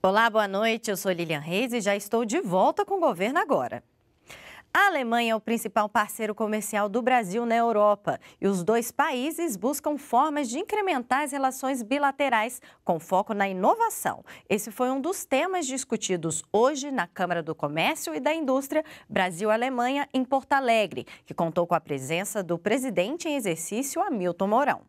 Olá, boa noite. Eu sou Lilian Reis e já estou de volta com o governo agora. A Alemanha é o principal parceiro comercial do Brasil na Europa e os dois países buscam formas de incrementar as relações bilaterais com foco na inovação. Esse foi um dos temas discutidos hoje na Câmara do Comércio e da Indústria Brasil-Alemanha em Porto Alegre, que contou com a presença do presidente em exercício Hamilton Mourão.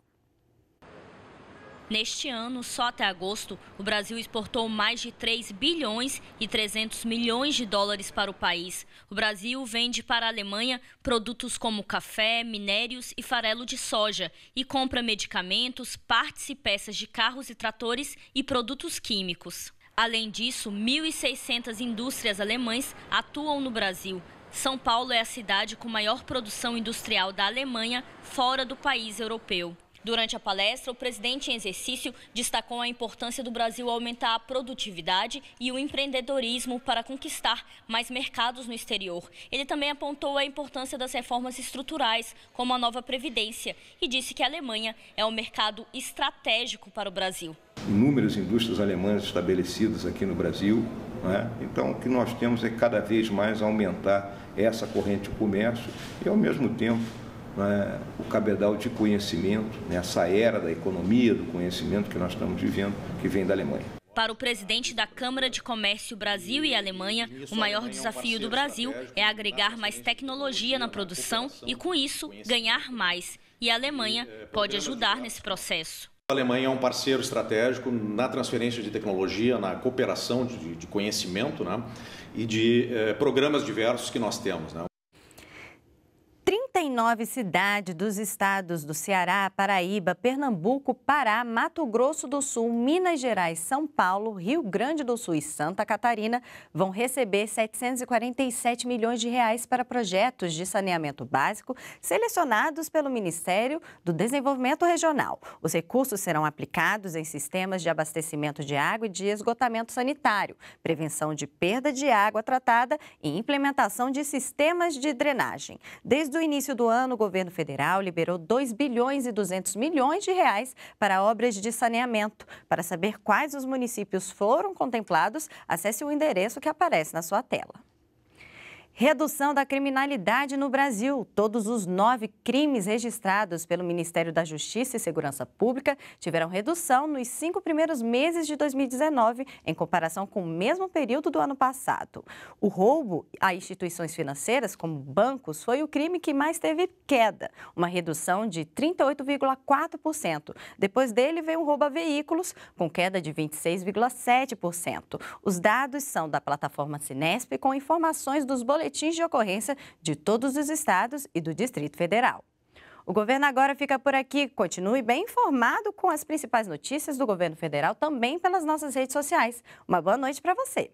Neste ano, só até agosto, o Brasil exportou mais de 3 bilhões e 300 milhões de dólares para o país. O Brasil vende para a Alemanha produtos como café, minérios e farelo de soja e compra medicamentos, partes e peças de carros e tratores e produtos químicos. Além disso, 1.600 indústrias alemães atuam no Brasil. São Paulo é a cidade com maior produção industrial da Alemanha fora do país europeu. Durante a palestra, o presidente em exercício destacou a importância do Brasil aumentar a produtividade e o empreendedorismo para conquistar mais mercados no exterior. Ele também apontou a importância das reformas estruturais, como a nova Previdência, e disse que a Alemanha é um mercado estratégico para o Brasil. Inúmeras indústrias alemãs estabelecidas aqui no Brasil, né? então o que nós temos é cada vez mais aumentar essa corrente de comércio e, ao mesmo tempo, né, o cabedal de conhecimento, nessa né, era da economia do conhecimento que nós estamos vivendo, que vem da Alemanha. Para o presidente da Câmara de Comércio Brasil e Alemanha, o maior desafio do Brasil é agregar mais tecnologia na produção e, com isso, ganhar mais. E a Alemanha pode ajudar nesse processo. A Alemanha é um parceiro estratégico na transferência de tecnologia, na cooperação de, conhecimento né? e de eh, programas diversos que nós temos. Né? 29 cidades dos estados do Ceará, Paraíba, Pernambuco, Pará, Mato Grosso do Sul, Minas Gerais, São Paulo, Rio Grande do Sul e Santa Catarina vão receber 747 milhões de reais para projetos de saneamento básico selecionados pelo Ministério do Desenvolvimento Regional. Os recursos serão aplicados em sistemas de abastecimento de água e de esgotamento sanitário, prevenção de perda de água tratada e implementação de sistemas de drenagem. Desde o início do ano, o governo federal liberou 2 bilhões e 200 milhões de reais para obras de saneamento. Para saber quais os municípios foram contemplados, acesse o endereço que aparece na sua tela. Redução da criminalidade no Brasil. Todos os nove crimes registrados pelo Ministério da Justiça e Segurança Pública tiveram redução nos cinco primeiros meses de 2019, em comparação com o mesmo período do ano passado. O roubo a instituições financeiras, como bancos, foi o crime que mais teve queda, uma redução de 38,4%. Depois dele veio o roubo a veículos, com queda de 26,7%. Os dados são da plataforma Sinesp, com informações dos boletins boletins de ocorrência de todos os estados e do Distrito Federal. O governo agora fica por aqui. Continue bem informado com as principais notícias do governo federal também pelas nossas redes sociais. Uma boa noite para você.